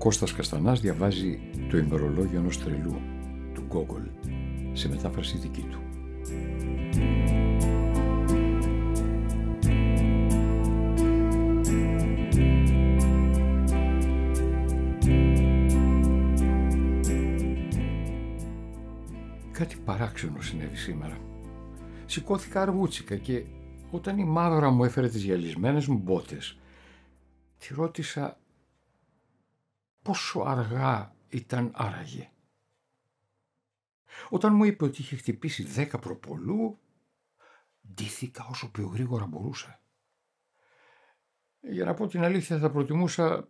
Κώστας Καστανάς διαβάζει το ημερολόγιο ενός τρελού του Γκόγκολ σε μετάφραση δική του. Κάτι παράξενο συνέβη σήμερα. Σηκώθηκα αργούτσικα και όταν η μάδωρα μου έφερε τις γυαλισμένες μου μπότες, τη ρώτησα πόσο αργά ήταν άραγε. Όταν μου είπε ότι είχε χτυπήσει δέκα προπολού, ντύθηκα όσο πιο γρήγορα μπορούσα. Για να πω την αλήθεια θα προτιμούσα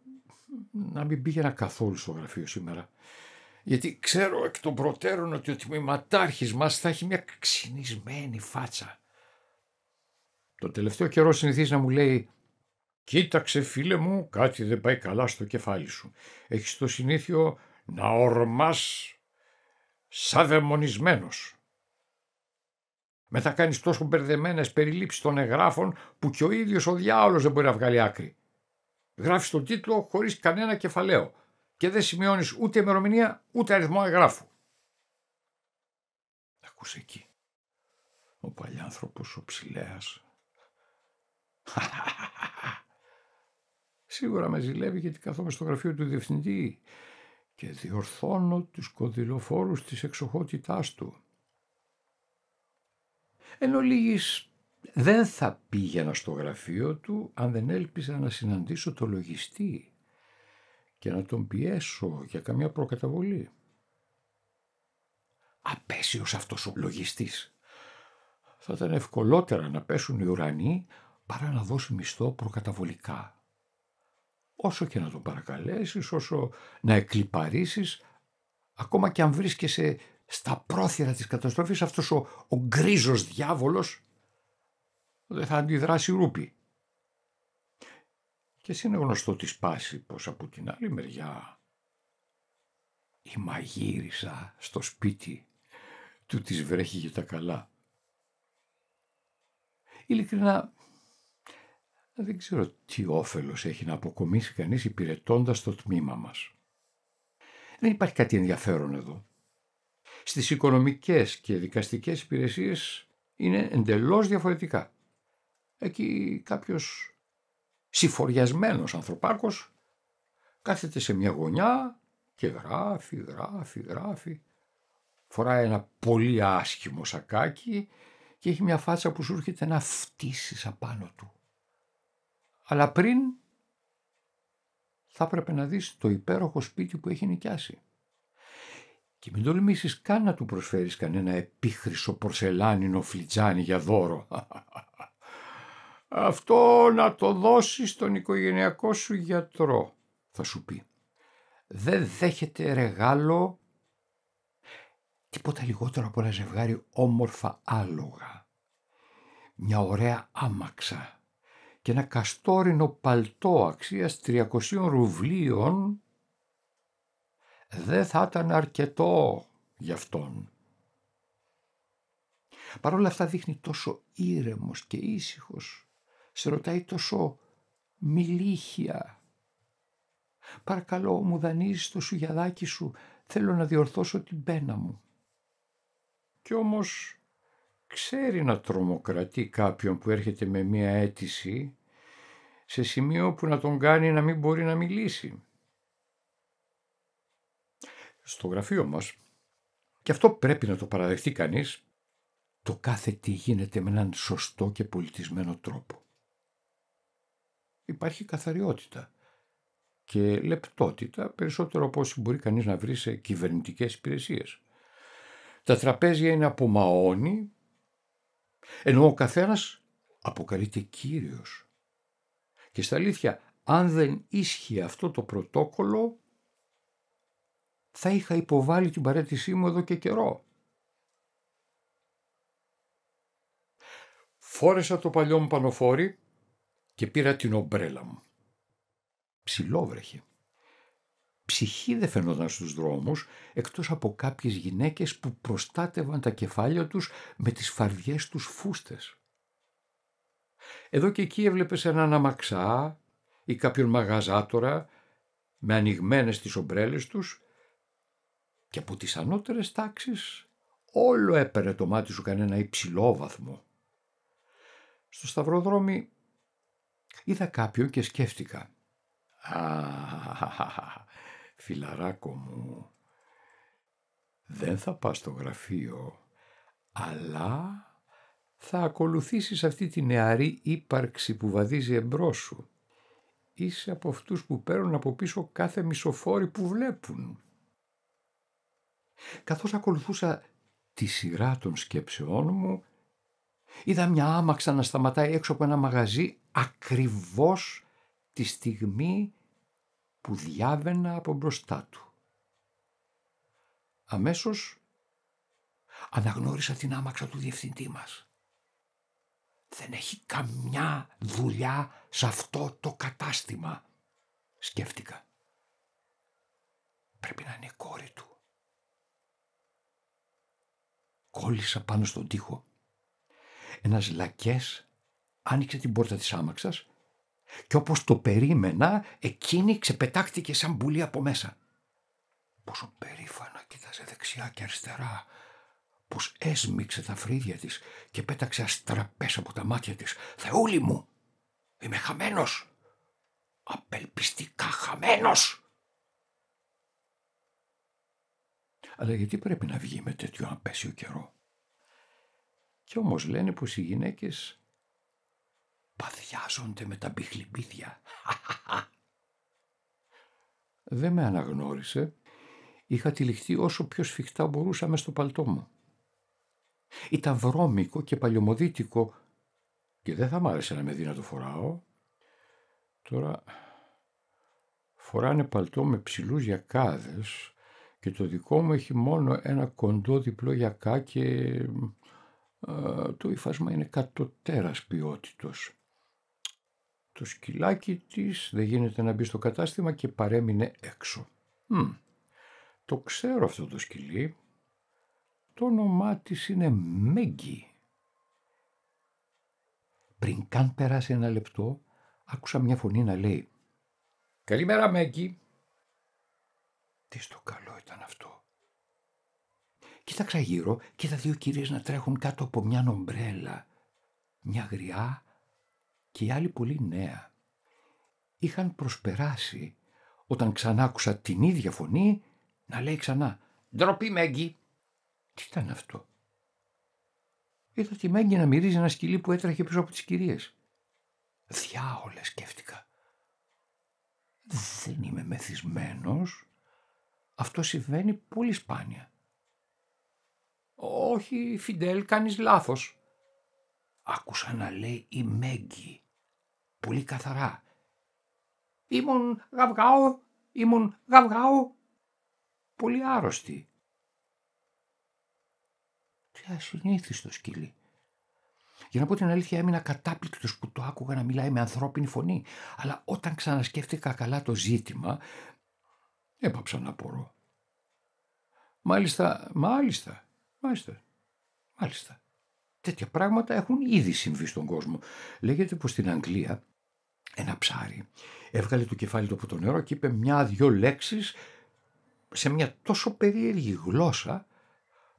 να μην πήγαινα καθόλου στο γραφείο σήμερα. Γιατί ξέρω εκ των προτέρων ότι ο τμήματάρχης μας θα έχει μια ξυνισμένη φάτσα. Το τελευταίο καιρό συνηθίζει να μου λέει «Κοίταξε φίλε μου, κάτι δεν πάει καλά στο κεφάλι σου. Έχεις το συνήθιο να ορμάς σαν δαιμονισμένος. Μετά κάνεις τόσο μπερδεμένες περιλήψεις των εγγράφων που και ο ίδιος ο διάολος δεν μπορεί να βγάλει άκρη. Γράφεις τον τίτλο χωρίς κανένα κεφαλαίο και δεν σημειώνεις ούτε ημερομηνία ούτε αριθμό εγγράφου. Ακούσε εκεί ο παλιάνθρωπος ο ψηλέας. Σίγουρα με ζηλεύει γιατί καθόμαι στο γραφείο του διευθυντή και διορθώνω τους κονδυλοφόρους της εξοχότητάς του. Εν ολίγης δεν θα πήγαινα στο γραφείο του αν δεν έλπιζα να συναντήσω το λογιστή και να τον πιέσω για καμιά προκαταβολή. Απέσιος αυτός ο λογιστής. Θα ήταν ευκολότερα να πέσουν οι ουρανοί παρά να δώσει μισθό προκαταβολικά όσο και να τον παρακαλέσεις, όσο να εκλυπαρίσεις, ακόμα και αν βρίσκεσαι στα πρόθυρα της καταστροφής, αυτός ο, ο γκρίζος διάβολος δεν θα αντιδράσει ρούπι. Και εσύ είναι γνωστό τη σπάση πως από την άλλη μεριά η μαγείρισα στο σπίτι του της βρέχει για τα καλά. Ειλικρινά δεν ξέρω τι όφελος έχει να αποκομίσει κανείς υπηρετώντας το τμήμα μας. Δεν υπάρχει κάτι ενδιαφέρον εδώ. Στις οικονομικές και δικαστικές υπηρεσίες είναι εντελώς διαφορετικά. Εκεί κάποιος συφοριασμένος ανθρωπάκος κάθεται σε μια γωνιά και γράφει, γράφει, γράφει. Φοράει ένα πολύ άσχημο σακάκι και έχει μια φάτσα που σου έρχεται να φτύσεις απάνω του. Αλλά πριν θα έπρεπε να δεις το υπέροχο σπίτι που έχει νοικιάσει. Και μην τολμήσεις καν να του προσφέρεις κανένα επίχρυσο πορσελάνινο φλιτζάνι για δώρο. Αυτό να το δώσεις στον οικογενειακό σου γιατρό, θα σου πει. Δεν δέχεται ρεγάλο τίποτα λιγότερο από ένα ζευγάρι όμορφα άλογα. Μια ωραία άμαξα και ένα καστόρινο παλτό αξίας 300 ρουβλίων δεν θα ήταν αρκετό γι' αυτόν. Παρ' όλα αυτά δείχνει τόσο ήρεμος και ήσυχος, σε ρωτάει τόσο μιλήχια. Παρακαλώ μου δανείζεις το σουγιαδάκι σου, θέλω να διορθώσω την πένα μου. Κι όμως ξέρει να τρομοκρατεί κάποιον που έρχεται με μία αίτηση σε σημείο που να τον κάνει να μην μπορεί να μιλήσει. Στο γραφείο μας, και αυτό πρέπει να το παραδεχτεί κανείς, το κάθε τι γίνεται με έναν σωστό και πολιτισμένο τρόπο. Υπάρχει καθαριότητα και λεπτότητα περισσότερο από όσοι μπορεί κανείς να βρει σε κυβερνητικές υπηρεσίες. Τα τραπέζια είναι από μαόνι ενώ ο καθένας αποκαλείται Κύριος. Και στα αλήθεια, αν δεν ίσχυε αυτό το πρωτόκολλο, θα είχα υποβάλει την παρέτησή μου εδώ και καιρό. Φόρεσα το παλιό μου πανοφόρι και πήρα την ομπρέλα μου. Ψιλόβρεχε ψυχή δεν φαινόταν στους δρόμους, εκτός από κάποιες γυναίκες που προστάτευαν τα κεφάλια τους με τις φαρδιές τους φούστες. Εδώ και εκεί έβλεπες έναν αμαξά ή κάποιον μαγαζάτορα με ανοιγμένες τις ομπρέλες τους και από τις ανώτερες τάξεις όλο έπαιρνε το μάτι σου κανένα υψηλό βαθμό. Στο σταυροδρόμι είδα κάποιον και σκέφτηκα. Α, φιλαράκο μου, δεν θα πας στο γραφείο, αλλά θα ακολουθήσεις αυτή τη νεαρή ύπαρξη που βαδίζει εμπρός σου. Είσαι από αυτούς που παίρνουν από πίσω κάθε μισοφόρη που βλέπουν. Καθώς ακολουθούσα τη σειρά των σκέψεών μου, είδα μια άμαξα να σταματάει έξω από ένα μαγαζί ακριβώς τη στιγμή που διάβαινα από μπροστά του. Αμέσως αναγνώρισα την άμαξα του διευθυντή μας. Δεν έχει καμιά δουλειά σε αυτό το κατάστημα, σκέφτηκα. Πρέπει να είναι κόρη του. Κόλλησα πάνω στον τοίχο. Ένας λακές άνοιξε την πόρτα της άμαξας και όπως το περίμενα, εκείνη ξεπετάχτηκε σαν πουλή από μέσα. Πόσο περήφανα κοίταζε δεξιά και αριστερά, πως έσμιξε τα φρύδια της και πέταξε αστραπές από τα μάτια της. «Θεούλη μου, είμαι χαμένος, απελπιστικά χαμένος». Αλλά γιατί πρέπει να βγει με τέτοιο απέσιο καιρό. Κι όμως λένε πως οι γυναίκες παθιάζονται με τα μπιχλιμπίδια. Δεν με αναγνώρισε. Είχα τυλιχτεί όσο πιο σφιχτά μπορούσα μες στο παλτό μου. Ήταν βρώμικο και παλιωμοδίτικο και δεν θα μ' άρεσε να με δει να το φοράω. Τώρα φοράνε παλτό με ψηλούς γιακάδες και το δικό μου έχει μόνο ένα κοντό διπλό γιακά και ε, το υφάσμα είναι κατωτέρας ποιότητος το σκυλάκι της, δεν γίνεται να μπει στο κατάστημα και παρέμεινε έξω. Μ, το ξέρω αυτό το σκυλί. Το όνομά της είναι Μέγκη. Πριν καν περάσει ένα λεπτό, άκουσα μια φωνή να λέει «Καλημέρα Μέγκη». Τι στο καλό ήταν αυτό. Κοίταξα γύρω και τα δύο κυρίες να τρέχουν κάτω από μια νομπρέλα. Μια γριά και οι άλλοι πολύ νέα. Είχαν προσπεράσει όταν ξανά άκουσα την ίδια φωνή να λέει ξανά «Ντροπή Μέγκη». Τι ήταν αυτό. Είδα τη Μέγκη να μυρίζει ένα σκυλί που έτρεχε πίσω από τις κυρίες. Διάολα σκέφτηκα. Δεν είμαι μεθυσμένος. Αυτό συμβαίνει πολύ σπάνια. «Όχι, Φιντέλ, κάνεις λάθος», άκουσα να λέει η Μέγκη πολύ καθαρά. Ήμουν γαβγάω, ήμουν γαβγάω. πολύ άρρωστη. Τι ασυνήθιστο σκύλι. Για να πω την αλήθεια, έμεινα κατάπληκτος που το άκουγα να μιλάει με ανθρώπινη φωνή. Αλλά όταν ξανασκέφτηκα καλά το ζήτημα, έπαψα να μπορώ. Μάλιστα, μάλιστα, μάλιστα, μάλιστα. Τέτοια πράγματα έχουν ήδη συμβεί στον κόσμο. Λέγεται πως στην Αγγλία ένα ψάρι έβγαλε το κεφάλι του από το νερό και είπε μια-δυο λέξεις σε μια τόσο περίεργη γλώσσα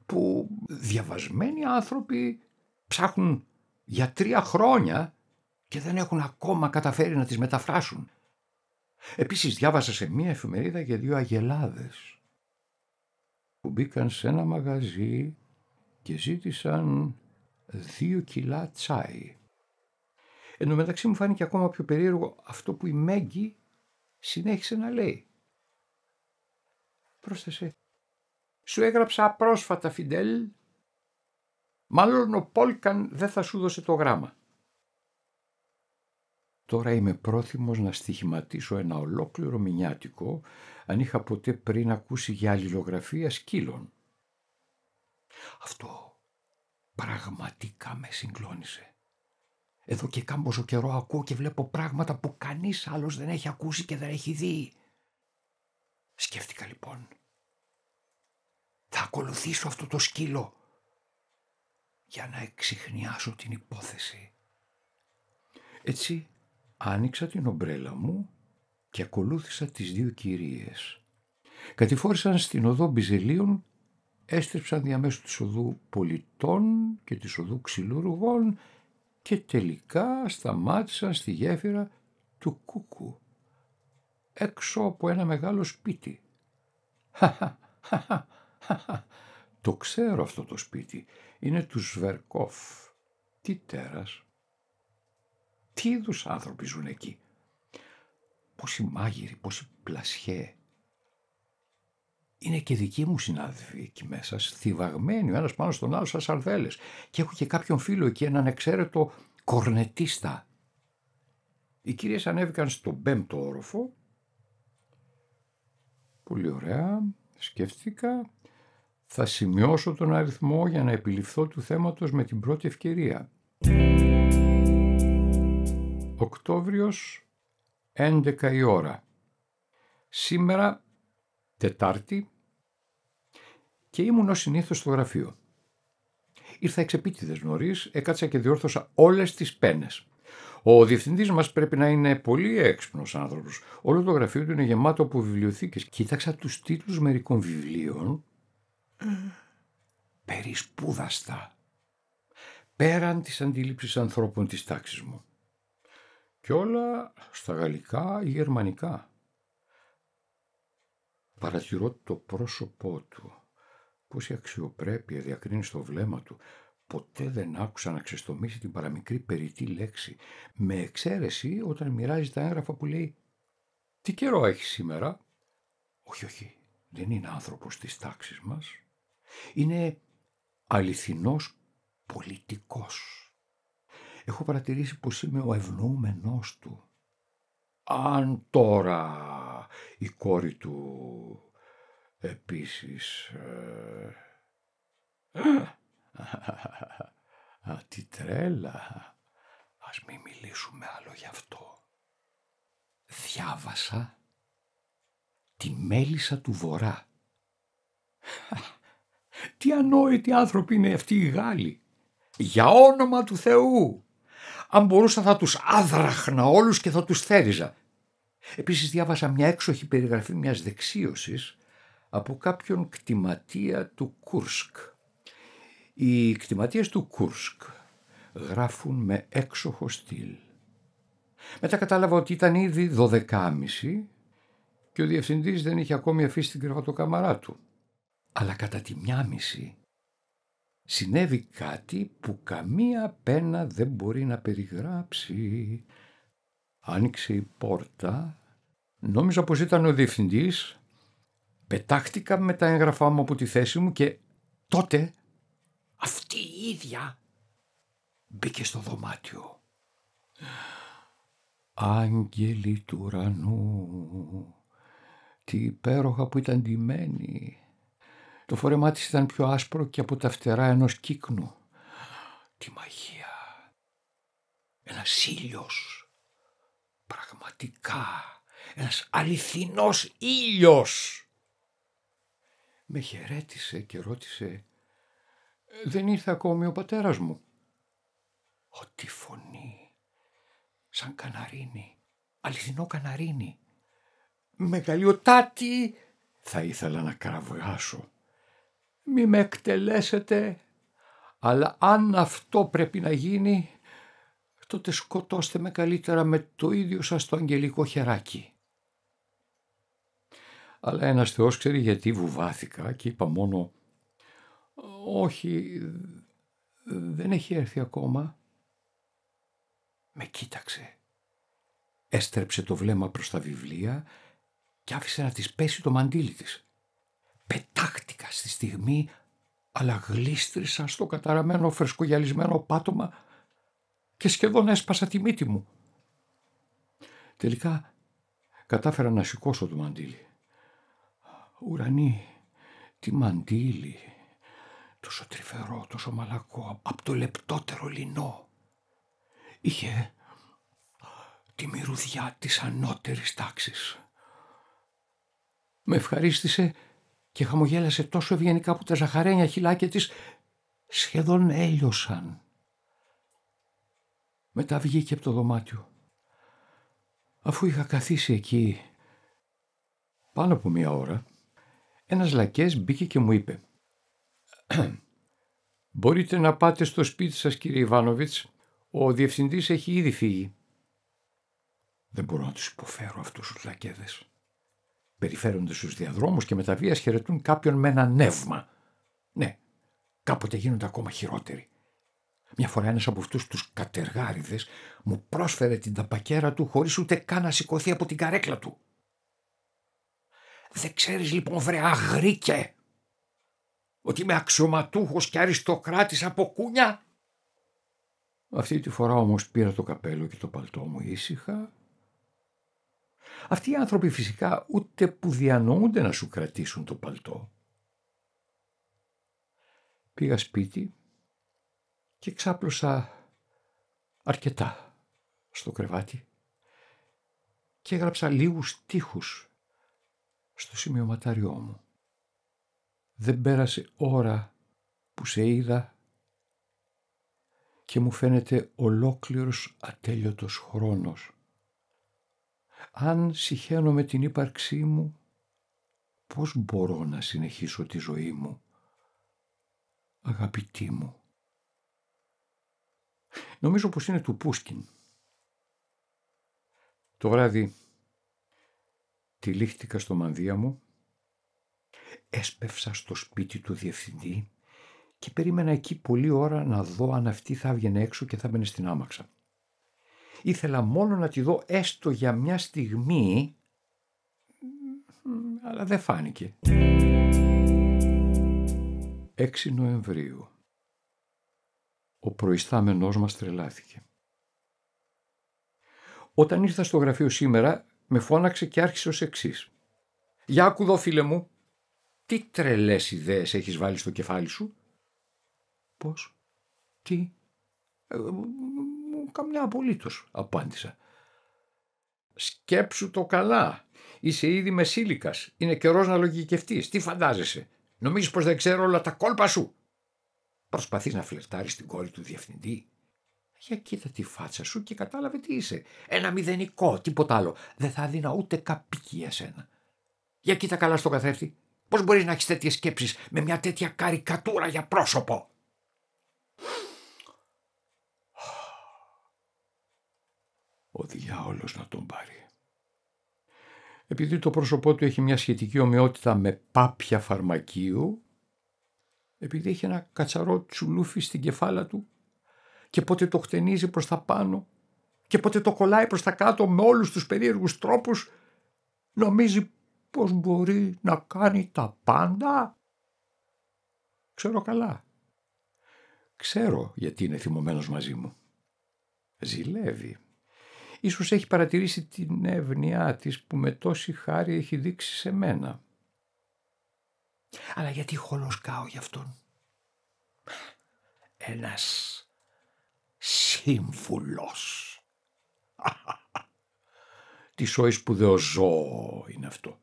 που διαβασμένοι άνθρωποι ψάχνουν για τρία χρόνια και δεν έχουν ακόμα καταφέρει να τις μεταφράσουν. Επίσης διάβασα σε μία εφημερίδα για δύο αγελάδες που μπήκαν σε ένα μαγαζί και ζήτησαν δύο κιλά τσάι. Εν τω μεταξύ μου φάνηκε ακόμα πιο περίεργο αυτό που η Μέγκη συνέχισε να λέει. Πρόσθεσε. Σου έγραψα πρόσφατα, Φιντέλ. Μάλλον ο Πόλκαν δεν θα σου δώσε το γράμμα. Τώρα είμαι πρόθυμος να στοιχηματίσω ένα ολόκληρο μηνιάτικο αν είχα ποτέ πριν ακούσει για αλληλογραφία σκύλων. Αυτό πραγματικά με συγκλώνησε. Εδώ και κάμποσο καιρό ακούω και βλέπω πράγματα που κανείς άλλος δεν έχει ακούσει και δεν έχει δει. Σκέφτηκα λοιπόν. Θα ακολουθήσω αυτό το σκύλο για να εξηχνιάσω την υπόθεση. Έτσι άνοιξα την ομπρέλα μου και ακολούθησα τις δύο κυρίες. Κατηφόρησαν στην οδό Μπιζελίων έστριψαν διαμέσου της οδού πολιτών και της οδού ξυλούρουγων και τελικά σταμάτησαν στη γέφυρα του Κούκου έξω από ένα μεγάλο σπίτι. Το ξέρω αυτό το σπίτι. Είναι του Σβερκόφ. Τι τέρας. Τι είδους άνθρωποι ζουν εκεί. Πόσοι μάγειροι, πόσοι πλασιέ, είναι και δικοί μου συνάδελφοι εκεί μέσα, θυβαγμένοι ο ένας πάνω στον άλλο σαν σαρδέλες. Και έχω και κάποιον φίλο εκεί, έναν εξαίρετο κορνετίστα. Οι κύριε ανέβηκαν στον πέμπτο όροφο. Πολύ ωραία, σκέφτηκα. Θα σημειώσω τον αριθμό για να επιληφθώ του θέματος με την πρώτη ευκαιρία. Οκτώβριος, 11 η ώρα. Σήμερα, Τετάρτη, και ήμουν ως συνήθως στο γραφείο. Ήρθα εξ επίτηδες νωρίς, έκατσα και διόρθωσα όλες τις πένες. Ο διευθυντής μας πρέπει να είναι πολύ έξυπνος άνθρωπος. Όλο το γραφείο του είναι γεμάτο από βιβλιοθήκες. Κοίταξα τους τίτλους μερικών βιβλίων. Mm. Περισπούδαστα. Πέραν της αντίληψης ανθρώπων της τάξης μου. Και όλα στα γαλλικά ή γερμανικά. Παρατηρώ το πρόσωπό του πόση αξιοπρέπεια διακρίνει στο βλέμμα του. Ποτέ δεν άκουσα να ξεστομίσει την παραμικρή περιττή λέξη, με εξαίρεση όταν μοιράζει τα έγγραφα που λέει «Τι καιρό έχει σήμερα» Όχι, όχι, δεν είναι άνθρωπος της τάξης μας. Είναι αληθινός πολιτικός. Έχω παρατηρήσει πως είμαι ο ευνοούμενός του. Αν τώρα η κόρη του Επίσης... Ε, α, τι τρέλα. Ας μην μιλήσουμε άλλο γι' αυτό. Διάβασα τη μέλισσα του βορρά. Τι ανόητοι άνθρωποι είναι αυτοί οι Γάλλοι. Για όνομα του Θεού. Αν μπορούσα θα τους άδραχνα όλους και θα τους θέριζα. Επίσης διάβασα μια έξοχη περιγραφή μιας δεξίωσης από κάποιον κτηματία του Κούρσκ. Οι κτηματίες του Κούρσκ γράφουν με έξοχο στυλ. Μετά κατάλαβα ότι ήταν ήδη δωδεκάμιση και ο διευθυντής δεν είχε ακόμη αφήσει την κρεβατοκαμαρά του. Αλλά κατά τη μισή συνέβη κάτι που καμία πένα δεν μπορεί να περιγράψει. Άνοιξε η πόρτα. Νόμιζα πως ήταν ο διευθυντής Πετάχτηκα με τα έγγραφά μου από τη θέση μου και τότε αυτή η ίδια μπήκε στο δωμάτιο. Άγγελοι του ουρανού, τι υπέροχα που ήταν ντυμένη. Το φορεμά της ήταν πιο άσπρο και από τα φτερά ενός κύκνου. Τι μαγεία. Ένας ήλιος. Πραγματικά. Ένας αληθινός ήλιος με χαιρέτησε και ρώτησε «Ε, «Δεν ήρθε ακόμη ο πατέρας μου». Ό,τι φωνή, σαν καναρίνι, αληθινό καναρίνι. «Μεγαλειοτάτη» θα ήθελα να κραβγάσω. «Μη με εκτελέσετε, αλλά αν αυτό πρέπει να γίνει, τότε σκοτώστε με καλύτερα με το ίδιο σας το αγγελικό χεράκι» αλλά ένας Θεός ξέρει γιατί βουβάθηκα και είπα μόνο «Όχι, δεν έχει έρθει ακόμα». Με κοίταξε. Έστρεψε το βλέμμα προς τα βιβλία και άφησε να της πέσει το μαντίλι της. Πετάχτηκα στη στιγμή, αλλά γλίστρησα στο καταραμένο φρεσκογιαλισμένο πάτωμα και σχεδόν έσπασα τη μύτη μου. Τελικά κατάφερα να σηκώσω το μαντίλι ουρανή, τη μαντήλη, τόσο τρυφερό, τόσο μαλακό, από το λεπτότερο λινό. Είχε τη μυρουδιά της ανώτερης τάξης. Με ευχαρίστησε και χαμογέλασε τόσο ευγενικά που τα ζαχαρένια χυλάκια της σχεδόν έλειωσαν. Μετά βγήκε από το δωμάτιο. Αφού είχα καθίσει εκεί πάνω από μία ώρα, ένας λακές μπήκε και μου είπε «Μπορείτε να πάτε στο σπίτι σας κύριε Ιβάνοβιτς, ο διευθυντής έχει ήδη φύγει». Δεν μπορώ να τους υποφέρω αυτούς τους λακέδες. Περιφέρονται στους διαδρόμους και με τα βίας χαιρετούν κάποιον με ένα νεύμα. Ναι, κάποτε γίνονται ακόμα χειρότεροι. Μια φορά ένας από αυτούς τους κατεργάριδες μου πρόσφερε την ταπακέρα του χωρίς ούτε καν να σηκωθεί από την καρέκλα του. Δεν ξέρεις λοιπόν βρε αγρίκε ότι είμαι αξιωματούχος και αριστοκράτης από κούνια. Αυτή τη φορά όμως πήρα το καπέλο και το παλτό μου ήσυχα. Αυτοί οι άνθρωποι φυσικά ούτε που διανοούνται να σου κρατήσουν το παλτό. Πήγα σπίτι και ξάπλωσα αρκετά στο κρεβάτι και έγραψα λίγους στίχους στο σημειωματάριό μου. Δεν πέρασε ώρα που σε είδα και μου φαίνεται ολόκληρος ατέλειωτος χρόνος. Αν συχαίνω με την ύπαρξή μου, πώς μπορώ να συνεχίσω τη ζωή μου, αγαπητή μου. Νομίζω πως είναι του Πούσκιν. Το βράδυ τυλίχτηκα στο μανδύα μου, έσπευσα στο σπίτι του διευθυντή και περίμενα εκεί πολλή ώρα να δω αν αυτή θα έβγαινε έξω και θα μπαινε στην άμαξα. Ήθελα μόνο να τη δω έστω για μια στιγμή, αλλά δεν φάνηκε. 6 Νοεμβρίου. Ο προϊστάμενός μας τρελάθηκε. Όταν ήρθα στο γραφείο σήμερα με φώναξε και άρχισε ως εξής. «Για ακουδω φίλε μου, τι τρελές ιδέες έχεις βάλει στο κεφάλι σου». «Πώς, τι, ε, καμιά απολύτως», απάντησα. «Σκέψου το καλά, είσαι ήδη μεσήλικας, είναι καιρός να λογικευτείς, τι φαντάζεσαι, νομίζεις πως δεν ξέρω όλα τα κόλπα σου». Προσπαθείς να φλερτάρεις την κόρη του διευθυντή. Για κοίτα τη φάτσα σου και κατάλαβε τι είσαι. Ένα μηδενικό, τίποτα άλλο. Δεν θα δίνα ούτε καπίκι για σένα. Για κοίτα καλά στο καθρέφτη. Πώς μπορείς να έχεις τέτοιες σκέψεις με μια τέτοια καρικατούρα για πρόσωπο. Ο διάολος να τον πάρει. Επειδή το πρόσωπό του έχει μια σχετική ομοιότητα με πάπια φαρμακείου, επειδή έχει ένα κατσαρό τσουλούφι στην κεφάλα του, και πότε το χτενίζει προς τα πάνω και πότε το κολλάει προς τα κάτω με όλους τους περίεργους τρόπους νομίζει πως μπορεί να κάνει τα πάντα. Ξέρω καλά. Ξέρω γιατί είναι θυμωμένος μαζί μου. Ζηλεύει. Ίσως έχει παρατηρήσει την εύνοιά της που με τόση χάρη έχει δείξει σε μένα. Αλλά γιατί χολοσκάω γι' αυτόν. Ένας Σύμβουλος. Τι σόη σπουδαίο ζώο είναι αυτό.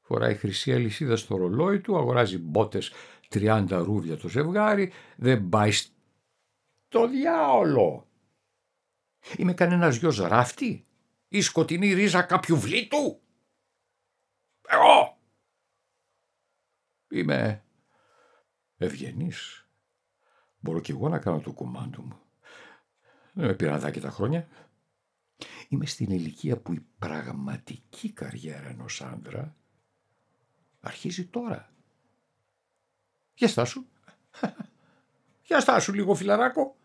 Φοράει χρυσή αλυσίδα στο ρολόι του, αγοράζει μπότες 30 ρούβλια το ζευγάρι, δεν πάει στο διάολο. Είμαι κανένας γιος ράφτη ή σκοτεινή ρίζα κάποιου βλήτου. Εγώ είμαι ευγενής. Μπορώ κι εγώ να κάνω το κομμάτι μου. Δεν με πήραν τα χρόνια. Είμαι στην ηλικία που η πραγματική καριέρα ενός άντρα αρχίζει τώρα. Για στάσου. Για στάσου λίγο φιλαράκο.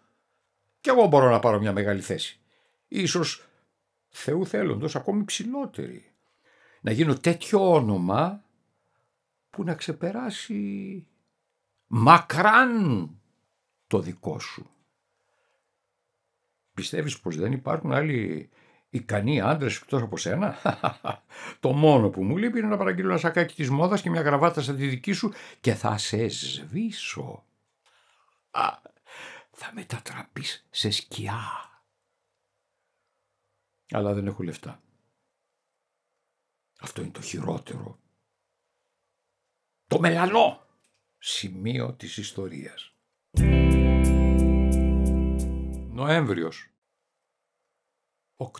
Κι εγώ μπορώ να πάρω μια μεγάλη θέση. Ίσως Θεού θέλοντος ακόμη ψηλότερη. Να γίνω τέτοιο όνομα που να ξεπεράσει μακράν το δικό σου. Πιστεύεις πως δεν υπάρχουν άλλοι ικανοί άντρες εκτός από σένα. το μόνο που μου λείπει είναι να παραγγείλω ένα σακάκι της μόδας και μια γραβάτα σαν τη δική σου και θα σε σβήσω. θα μετατραπείς σε σκιά. Αλλά δεν έχω λεφτά. Αυτό είναι το χειρότερο. Το μελανό σημείο της ιστορίας. Νοέμβριος.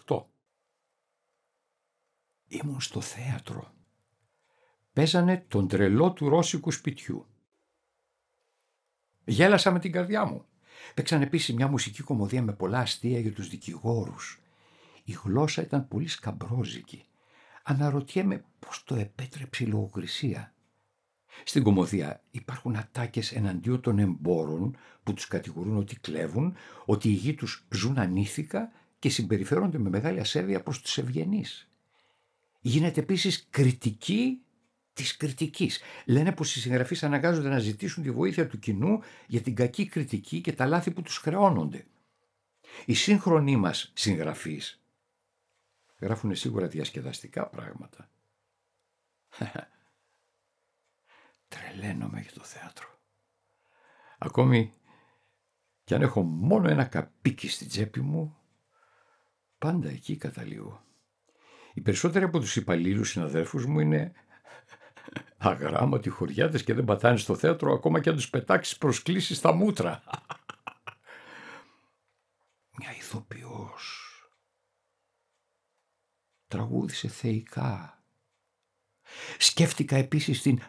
8. Ήμουν στο θέατρο. Παίζανε τον τρελό του ρώσικου σπιτιού. Γέλασα με την καρδιά μου. Παίξανε επίσης μια μουσική κομμωδία με πολλά αστεία για τους δικηγόρους. Η γλώσσα ήταν πολύ σκαμπρόζικη. Αναρωτιέμαι πώς το επέτρεψε η λογοκρισία. Στην κομμωδία υπάρχουν ατάκες εναντίον των εμπόρων που τους κατηγορούν ότι κλέβουν, ότι οι γη τους ζουν ανήθικα και συμπεριφέρονται με μεγάλη ασέβεια προς τους ευγενείς. Γίνεται επίσης κριτική της κριτικής. Λένε πως οι συγγραφείς αναγκάζονται να ζητήσουν τη βοήθεια του κοινού για την κακή κριτική και τα λάθη που τους χρεώνονται. Οι σύγχρονοι μας συγγραφείς γράφουν σίγουρα διασκεδαστικά πράγματα. Τρελαίνομαι για το θέατρο. Ακόμη κι αν έχω μόνο ένα καπίκι στην τσέπη μου, πάντα εκεί καταλήγω. Οι περισσότεροι από τους υπαλλήλους συναδέλφους μου είναι αγράμματοι χωριάτες και δεν πατάνε στο θέατρο ακόμα και αν τους πετάξεις προσκλήσεις στα μούτρα. Μια ηθοποιός τραγούδισε θεϊκά. Σκέφτηκα επίσης την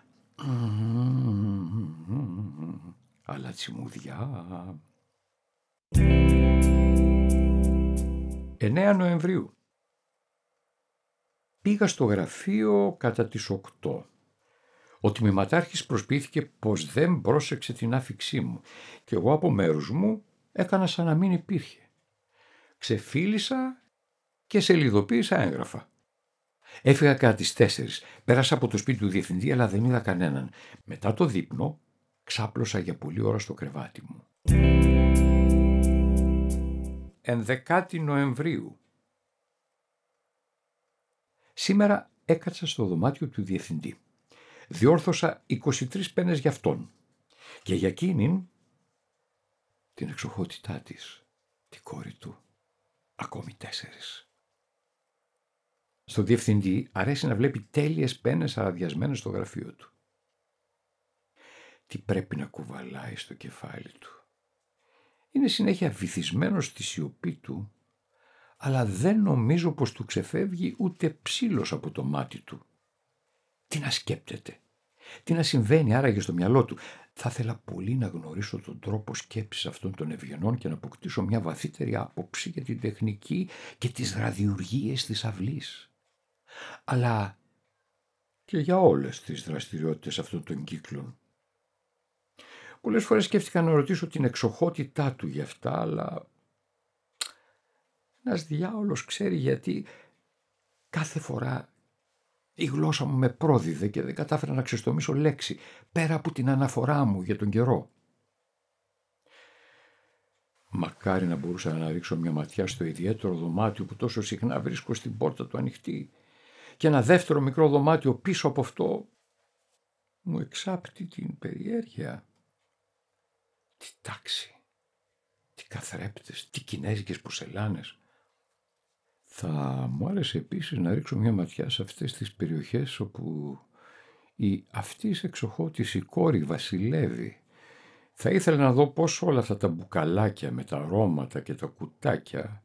αλλά τσιμουδιά. 9 Νοεμβρίου. Πήγα στο γραφείο κατά τις 8. Ο τμηματάρχης προσποιήθηκε πως δεν πρόσεξε την άφηξή μου και εγώ από μέρους μου έκανα σαν να μην υπήρχε. Ξεφίλησα και σελιδοποίησα έγγραφα. Έφυγα κατά τι 4. Πέρασα από το σπίτι του διευθυντή, αλλά δεν είδα κανέναν. Μετά το δείπνο, ξάπλωσα για πολλή ώρα στο κρεβάτι μου. 11 Νοεμβρίου. Σήμερα έκατσα στο δωμάτιο του διευθυντή. Διόρθωσα 23 πένες για αυτόν και για εκείνην την εξοχότητά της, την κόρη του, ακόμη τέσσερις. Στον διευθυντή αρέσει να βλέπει τέλειες πένες αραδιασμένες στο γραφείο του. Τι πρέπει να κουβαλάει στο κεφάλι του. Είναι συνέχεια βυθισμένος στη σιωπή του, αλλά δεν νομίζω πως του ξεφεύγει ούτε ψήλος από το μάτι του. Τι να σκέπτεται. Τι να συμβαίνει άραγε στο μυαλό του. Θα ήθελα πολύ να γνωρίσω τον τρόπο σκέψης αυτών των ευγενών και να αποκτήσω μια βαθύτερη άποψη για την τεχνική και τις ραδιουργίες της αυλής αλλά και για όλες τις δραστηριότητες αυτών των κύκλων. Πολλές φορές σκέφτηκα να ρωτήσω την εξοχότητά του γι' αυτά, αλλά ένας διάολος ξέρει γιατί κάθε φορά η γλώσσα μου με πρόδιδε και δεν κατάφερα να ξεστομίσω λέξη, πέρα από την αναφορά μου για τον καιρό. Μακάρι να μπορούσα να ρίξω μια ματιά στο ιδιαίτερο δωμάτιο που τόσο συχνά βρίσκω στην πόρτα του ανοιχτή και ένα δεύτερο μικρό δωμάτιο πίσω από αυτό μου εξάπτει την περιέργεια. Τι τάξη, τι καθρέπτες, τι κινέζικες πουσελάνες. Θα μου άρεσε επίσης να ρίξω μια ματιά σε αυτές τις περιοχές όπου η αυτής η κόρη βασιλεύει. Θα ήθελα να δω πώς όλα αυτά τα μπουκαλάκια με τα αρώματα και τα κουτάκια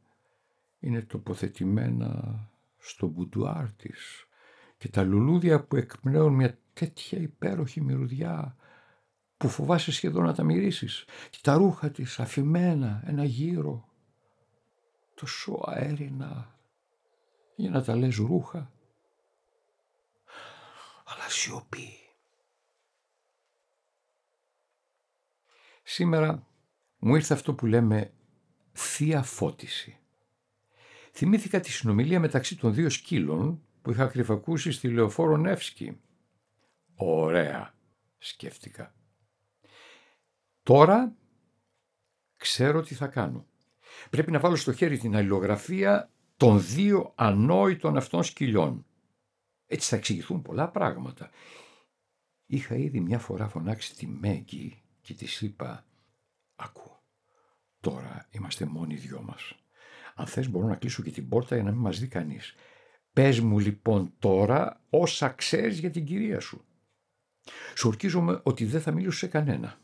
είναι τοποθετημένα στο μπουντουάρ της και τα λουλούδια που εκπνέουν μια τέτοια υπέροχη μυρωδιά που φοβάσαι σχεδόν να τα μυρίσεις και τα ρούχα της αφημένα ένα γύρο τόσο αέρινα για να τα λες ρούχα αλλά σιωπή. Σήμερα μου ήρθε αυτό που λέμε θεία φώτιση θυμήθηκα τη συνομιλία μεταξύ των δύο σκύλων που είχα κρυφακούσει στη λεωφόρο Νεύσκη. Ωραία, σκέφτηκα. Τώρα ξέρω τι θα κάνω. Πρέπει να βάλω στο χέρι την αλληλογραφία των δύο ανόητων αυτών σκυλιών. Έτσι θα εξηγηθούν πολλά πράγματα. Είχα ήδη μια φορά φωνάξει τη Μέγκη και της είπα «Ακού, τώρα είμαστε μόνοι δυο μας». Αν θες μπορώ να κλείσω και την πόρτα για να μην μας δει κανείς. Πες μου λοιπόν τώρα όσα ξέρεις για την κυρία σου. Σου ορκίζομαι ότι δεν θα μιλήσω σε κανένα.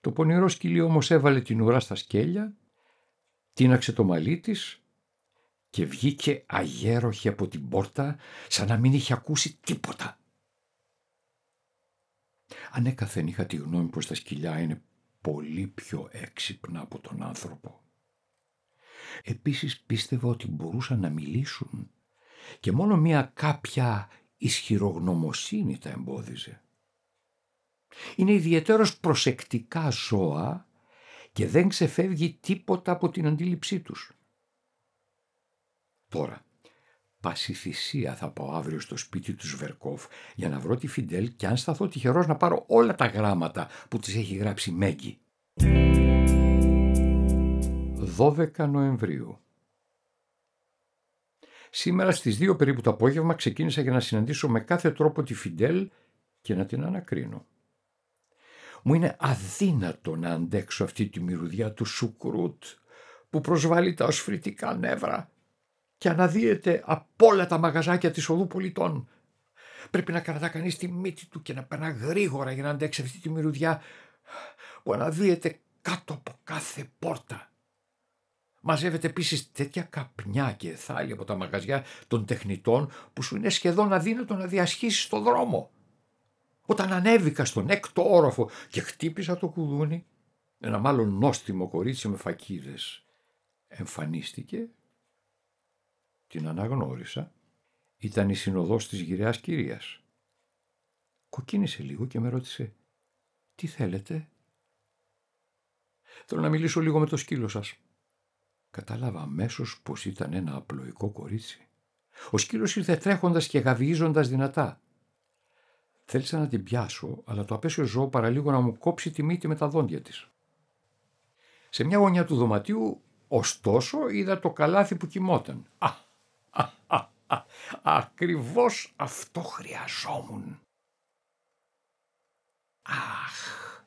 Το πονηρό σκυλί όμως έβαλε την ουρά στα σκέλια, τίναξε το μαλλί της και βγήκε αγέροχη από την πόρτα σαν να μην είχε ακούσει τίποτα. Ανέκαθεν είχα τη γνώμη πως τα σκυλιά είναι πολύ πιο έξυπνα από τον άνθρωπο. Επίσης πίστευα ότι μπορούσαν να μιλήσουν και μόνο μία κάποια ισχυρογνωμοσύνη τα εμπόδιζε. Είναι ιδιαίτερος προσεκτικά ζώα και δεν ξεφεύγει τίποτα από την αντίληψή τους. Τώρα, πάση θυσία θα πάω αύριο στο σπίτι του Σβερκόφ για να βρω τη Φιντέλ και αν σταθώ τυχερός να πάρω όλα τα γράμματα που της έχει γράψει Μέγκη. 12 Νοεμβρίου. Σήμερα στις 2 περίπου το απόγευμα ξεκίνησα για να συναντήσω με κάθε τρόπο τη Φιντέλ και να την ανακρίνω. Μου είναι αδύνατο να αντέξω αυτή τη μυρουδιά του σουκρούτ που προσβάλλει τα οσφρητικά νεύρα και αναδύεται από όλα τα μαγαζάκια της οδού πολιτών. Πρέπει να κρατά κανείς τη μύτη του και να περνά γρήγορα για να αντέξει αυτή τη μυρουδιά που αναδύεται κάτω από κάθε πόρτα. Μαζεύεται επίσης τέτοια καπνιά και εθάλια από τα μαγαζιά των τεχνητών που σου είναι σχεδόν αδύνατο να διασχίσεις το δρόμο. Όταν ανέβηκα στον έκτο όροφο και χτύπησα το κουδούνι, ένα μάλλον νόστιμο κορίτσι με φακίδες εμφανίστηκε, την αναγνώρισα, ήταν η συνοδός της γυραιά κυρίας. Κοκκίνησε λίγο και με ρώτησε «Τι θέλετε» «Θέλω να μιλήσω λίγο με το σκύλο σας». Κατάλαβα αμέσως πως ήταν ένα απλοϊκό κορίτσι. Ο σκύλος ήρθε τρέχοντας και γαβίζοντα δυνατά. Θέλησα να την πιάσω, αλλά το απέσιο ζώο παραλίγο να μου κόψει τη μύτη με τα δόντια της. Σε μια γωνιά του δωματίου, ωστόσο, είδα το καλάθι που κοιμόταν. Α, α, α, ακριβώς αυτό χρειαζόμουν. Αχ,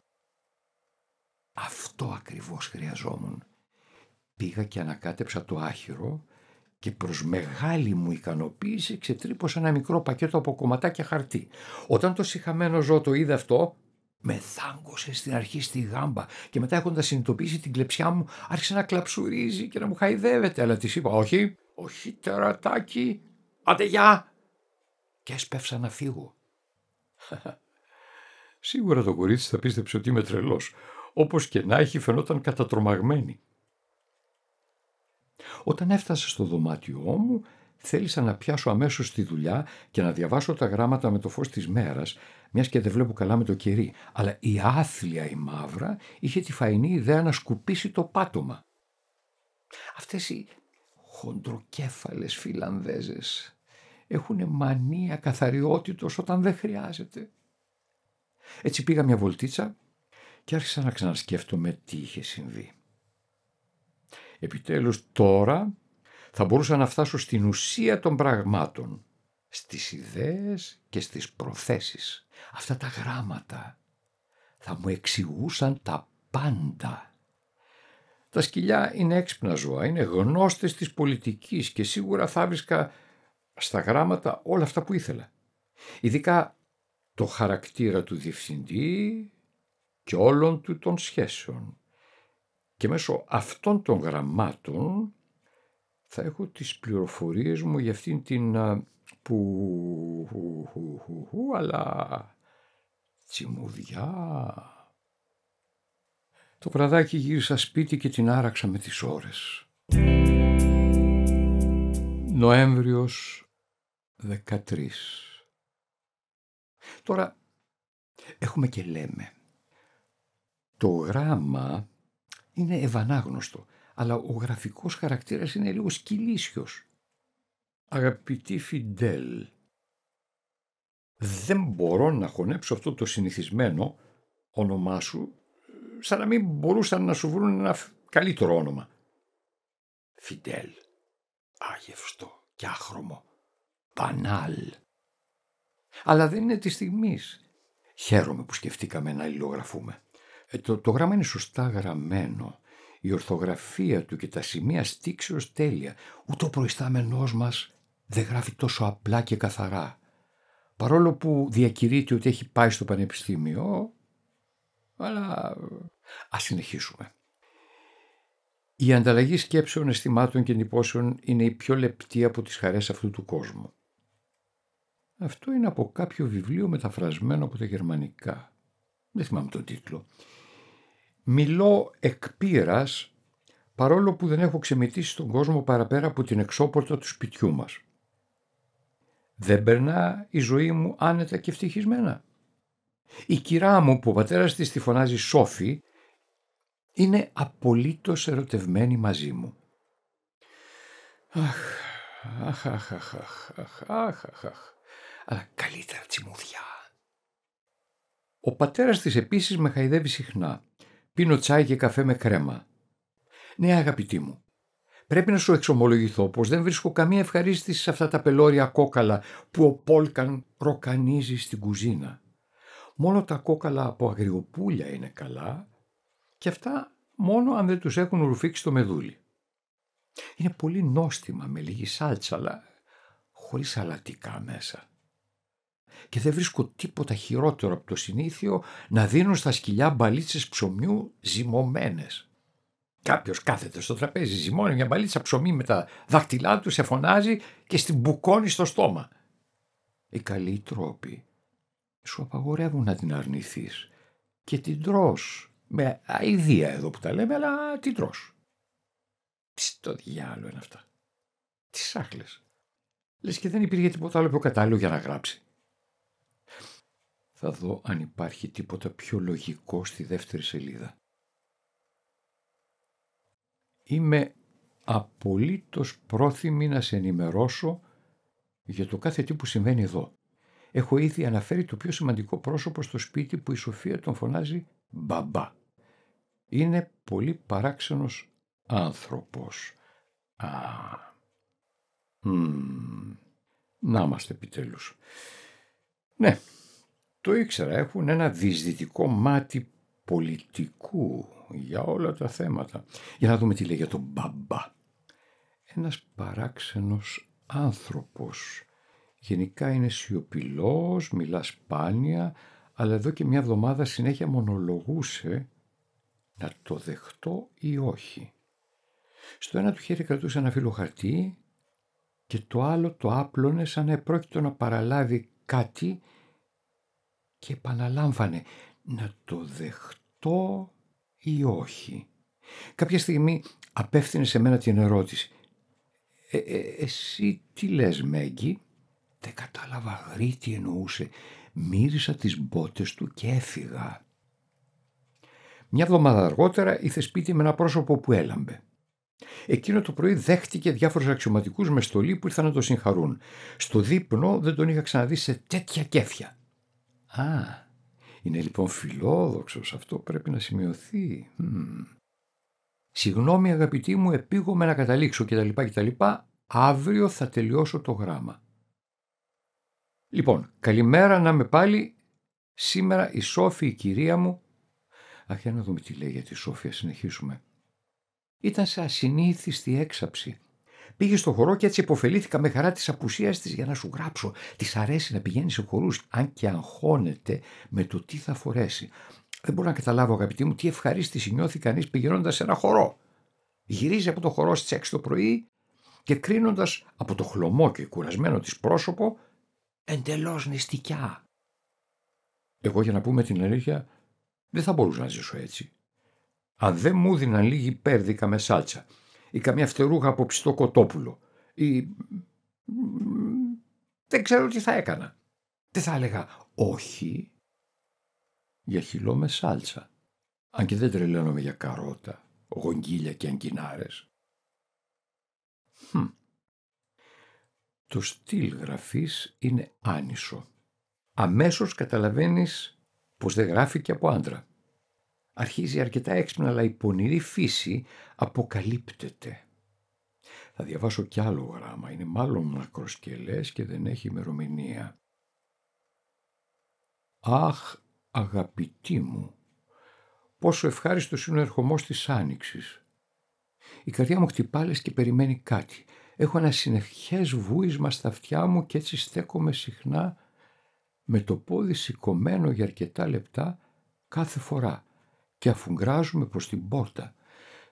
αυτό ακριβώς χρειαζόμουν. Πήγα και ανακάτεψα το άχυρο και προς μεγάλη μου ικανοποίηση ξετρύπωσα ένα μικρό πακέτο από κομματάκια χαρτί. Όταν το συχαμένο ζώο το είδε αυτό, με θάγκωσε στην αρχή στη γάμπα και μετά έχοντας συνειδητοποιήσει την κλεψιά μου άρχισε να κλαψουρίζει και να μου χαϊδεύεται. Αλλά της είπα όχι, όχι τερατάκι, άντε γεια. Και έσπευσα να φύγω. Σίγουρα το κορίτσι θα πίστεψε ότι είμαι τρελός. Όπως και να έχει φαινόταν κατατρομαγμένη. Όταν έφτασα στο δωμάτιό μου, θέλησα να πιάσω αμέσως τη δουλειά και να διαβάσω τα γράμματα με το φως της μέρας, μιας και δεν βλέπω καλά με το κερί. Αλλά η άθλια η μαύρα είχε τη φαϊνή ιδέα να σκουπίσει το πάτωμα. Αυτές οι χοντροκέφαλες Φιλανδέζες έχουν μανία καθαριότητος όταν δεν χρειάζεται. Έτσι πήγα μια βολτίτσα και άρχισα να ξανασκέφτομαι τι είχε συμβεί. Επιτέλους τώρα θα μπορούσα να φτάσω στην ουσία των πραγμάτων, στις ιδέες και στις προθέσεις. Αυτά τα γράμματα θα μου εξηγούσαν τα πάντα. Τα σκυλιά είναι έξυπνα ζώα, είναι γνώστες της πολιτικής και σίγουρα θα βρίσκα στα γράμματα όλα αυτά που ήθελα. Ειδικά το χαρακτήρα του διευθυντή και όλων του των σχέσεων και μέσω αυτών των γραμμάτων θα έχω τις πληροφορίες μου για αυτήν την που, αλλά τσιμουδιά. Το βραδάκι γύρισα σπίτι και την άραξα με τις ώρες. Νοέμβριος 13. Τώρα έχουμε και λέμε. Το γράμμα είναι ευανάγνωστο, αλλά ο γραφικός χαρακτήρας είναι λίγο σκυλίσιος. Αγαπητή Φιντέλ, δεν μπορώ να χωνέψω αυτό το συνηθισμένο όνομά σου, σαν να μην μπορούσαν να σου βρουν ένα καλύτερο όνομα. Φιντέλ, άγευστο και άχρωμο, πανάλ. Αλλά δεν είναι της στιγμής. Χαίρομαι που σκεφτήκαμε να υλογραφούμε». Ε, το, το γράμμα είναι σωστά γραμμένο. Η ορθογραφία του και τα σημεία στήξεως τέλεια. Ούτε ο προϊστάμενός μας δεν γράφει τόσο απλά και καθαρά. Παρόλο που διακηρύττει ότι έχει πάει στο πανεπιστήμιο, αλλά ας συνεχίσουμε. Η ανταλλαγή σκέψεων, αισθημάτων και εντυπώσεων είναι η πιο λεπτή από τις χαρές αυτού του κόσμου. Αυτό είναι από κάποιο βιβλίο μεταφρασμένο από τα γερμανικά. Δεν θυμάμαι τον τίτλο. Μιλώ εκ πείρας, παρόλο που δεν έχω ξεμητήσει τον κόσμο παραπέρα από την εξώπορτα του σπιτιού μας. Δεν περνά η ζωή μου άνετα και ευτυχισμένα. Η κυρά μου που ο πατέρας της τη φωνάζει Σόφη είναι απολύτως ερωτευμένη μαζί μου. Αχ, αχ, αχ, αχ, αχ, αχ, αχ, αχ. αλλά καλύτερα τσιμουδιά. Ο πατέρας της επίσης με χαϊδεύει συχνά Πίνω τσάι και καφέ με κρέμα. Ναι, αγαπητή μου, πρέπει να σου εξομολογηθώ πως δεν βρίσκω καμία ευχαρίστηση σε αυτά τα πελώρια κόκαλα που ο Πόλκαν ροκανίζει στην κουζίνα. Μόνο τα κόκαλα από αγριοπούλια είναι καλά και αυτά μόνο αν δεν τους έχουν ρουφήξει το μεδούλι. Είναι πολύ νόστιμα με λίγη σάλτσα, αλλά χωρίς αλατικά μέσα και δεν βρίσκω τίποτα χειρότερο από το συνήθιο να δίνουν στα σκυλιά μπαλίτσες ψωμιού ζυμωμένες. Κάποιος κάθεται στο τραπέζι, ζυμώνει μια μπαλίτσα ψωμί με τα δάχτυλά του, σε φωνάζει και στην μπουκώνει στο στόμα. Οι καλοί τρόποι σου απαγορεύουν να την αρνηθείς και την τρως. Με αηδία εδώ που τα λέμε, αλλά την τρως. Τι στο διάλογο είναι αυτά. Τι σάχλες. Λες και δεν υπήρχε τίποτα άλλο πιο κατάλληλο για να γράψει. Θα δω αν υπάρχει τίποτα πιο λογικό στη δεύτερη σελίδα. Είμαι απολύτως πρόθυμη να σε ενημερώσω για το κάθε τι που συμβαίνει εδώ. Έχω ήδη αναφέρει το πιο σημαντικό πρόσωπο στο σπίτι που η Σοφία τον φωνάζει «μπαμπά». Είναι πολύ παράξενος άνθρωπος. Α, μ, να είμαστε επιτέλους. Ναι, το ήξερα, έχουν ένα δυσδυτικό μάτι πολιτικού για όλα τα θέματα. Για να δούμε τι λέει για τον μπαμπά. Ένας παράξενος άνθρωπος. Γενικά είναι σιωπηλός, μιλά σπάνια, αλλά εδώ και μια εβδομάδα συνέχεια μονολογούσε να το δεχτώ ή όχι. Στο ένα του χέρι κρατούσε ένα φύλλο χαρτί και το άλλο το άπλωνε σαν να επρόκειτο να παραλάβει κάτι και επαναλάμβανε να το δεχτώ ή όχι. Κάποια στιγμή απέφθινε σε μένα την ερώτηση «Ε, ε, «Εσύ τι λες Μέγκη» Δεν κατάλαβα γρή τι εννοούσε. Μύρισα τις μπότες του και έφυγα. Μια βδομαδα αργότερα ήρθε σπίτι με ένα πρόσωπο που έλαμπε. Εκείνο το πρωί δέχτηκε διάφορους αξιωματικούς με στολή που ήρθαν να το συγχαρούν. Στο δείπνο δεν τον είχα ξαναδεί σε τέτοια κέφια. Α, είναι λοιπόν φιλόδοξος, αυτό πρέπει να σημειωθεί. Mm. Συγγνώμη αγαπητή μου, επίγομαι να καταλήξω κτλ. κτλ. Αύριο θα τελειώσω το γράμμα. Λοιπόν, καλημέρα να με πάλι. Σήμερα η Σόφη, η κυρία μου. Αχ, για να δούμε τι λέει για τη Σόφια, συνεχίσουμε. Ήταν σε ασυνήθιστη έξαψη. Πήγε στο χορό και έτσι υποφελήθηκα με χαρά της απουσίας της για να σου γράψω. Της αρέσει να πηγαίνει σε χορούς, αν και αγχώνεται με το τι θα φορέσει. Δεν μπορώ να καταλάβω, αγαπητή μου, τι ευχαρίστηση νιώθει κανείς πηγαίνοντας σε ένα χορό. Γυρίζει από το χορό στις 6 το πρωί και κρίνοντας από το χλωμό και κουρασμένο της πρόσωπο, εντελώς νηστικιά. Εγώ για να πούμε την αλήθεια, δεν θα μπορούσα να ζήσω έτσι. Αν δεν μου δίναν λίγη πέρδικα με σάλτσα ή καμία φτερούγα από ψητό κοτόπουλο ή δεν ξέρω τι θα έκανα. Δεν θα έλεγα όχι για χυλό με σάλτσα. Αν και δεν τρελαίνομαι για καρότα, γογγίλια και αγκινάρες. Hm. Το στυλ γραφής είναι άνισο. Αμέσως καταλαβαίνεις πως δεν γράφει και από άντρα αρχίζει αρκετά έξυπνα αλλά η πονηρή φύση αποκαλύπτεται. Θα διαβάσω κι άλλο γράμμα, είναι μάλλον μακροσκελές και δεν έχει ημερομηνία. Αχ, αγαπητή μου, πόσο ευχάριστος είναι ο ερχομός της Άνοιξης. Η καρδιά μου χτυπά και περιμένει κάτι. Έχω ένα συνεχές βούισμα στα αυτιά μου και έτσι στέκομαι συχνά με το πόδι σηκωμένο για αρκετά λεπτά κάθε φορά και αφουγκράζουμε προς την πόρτα.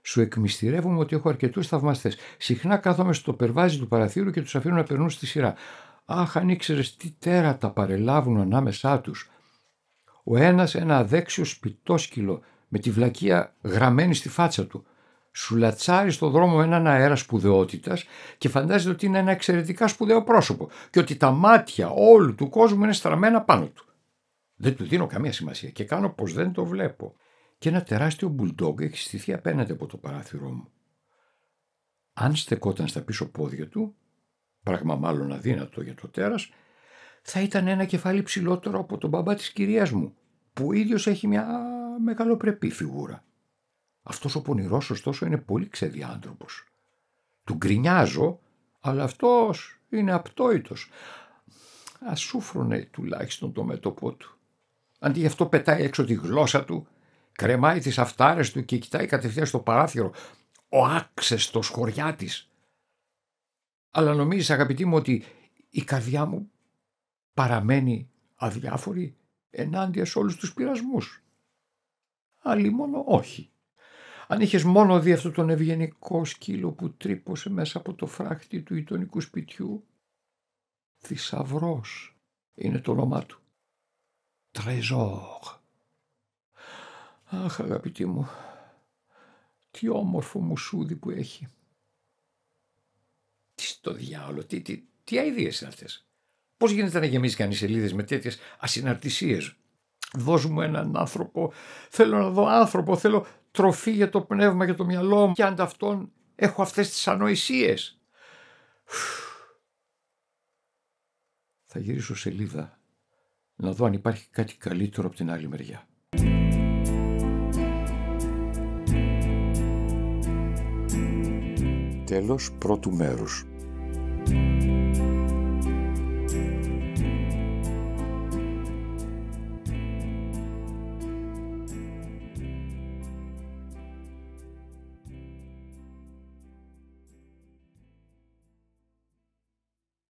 Σου εκμυστηρεύομαι ότι έχω αρκετούς θαυμαστές. Συχνά κάθομαι στο περβάζι του παραθύρου και τους αφήνω να περνούν στη σειρά. Αχ, αν ήξερες τι τέρατα παρελάβουν ανάμεσά τους. Ο ένας ένα αδέξιο σπιτόσκυλο με τη βλακεία γραμμένη στη φάτσα του. Σου λατσάρει στον δρόμο έναν αέρα σπουδαιότητας και φαντάζεται ότι είναι ένα εξαιρετικά σπουδαίο πρόσωπο και ότι τα μάτια όλου του κόσμου είναι στραμμένα πάνω του. Δεν του δίνω καμία σημασία και κάνω πως δεν το βλέπω και ένα τεράστιο μπουλντόγκ έχει στηθεί απέναντι από το παράθυρό μου. Αν στεκόταν στα πίσω πόδια του, πράγμα μάλλον αδύνατο για το τέρας, θα ήταν ένα κεφάλι ψηλότερο από τον μπαμπά της κυρίας μου, που ίδιος έχει μια μεγαλοπρεπή φιγούρα. Αυτός ο πονηρός ωστόσο είναι πολύ ξεδιάντροπος. Του γκρινιάζω, αλλά αυτός είναι απτόητος. Ασούφρωνε τουλάχιστον το μέτωπό του. Αντί γι' αυτό πετάει έξω τη γλώσσα του κρεμάει τις αυτάρες του και κοιτάει κατευθείαν στο παράθυρο. Ο άξεστος χωριά τη. Αλλά νομίζεις αγαπητή μου ότι η καρδιά μου παραμένει αδιάφορη ενάντια σε όλους τους πειρασμούς. Αλλή μόνο όχι. Αν είχες μόνο δει αυτόν τον ευγενικό σκύλο που τρύπωσε μέσα από το φράχτη του ειτονικού σπιτιού. Θησαυρός είναι το όνομά του. Τρεζόρ. Αχ αγαπητή μου, τι όμορφο μουσούδι που έχει. Τι στο διάολο, τι, τι, τι αηδίες είναι αυτές. Πώς γίνεται να γεμίζει κανείς σελίδες με τέτοιες ασυναρτησίες. Δώσ' μου έναν άνθρωπο, θέλω να δω άνθρωπο, θέλω τροφή για το πνεύμα, για το μυαλό μου και ανταυτόν έχω αυτές τις ανοησίες. Θα γυρίσω σελίδα να δω αν υπάρχει κάτι καλύτερο από την άλλη μεριά. τέλος πρώτου μέρους.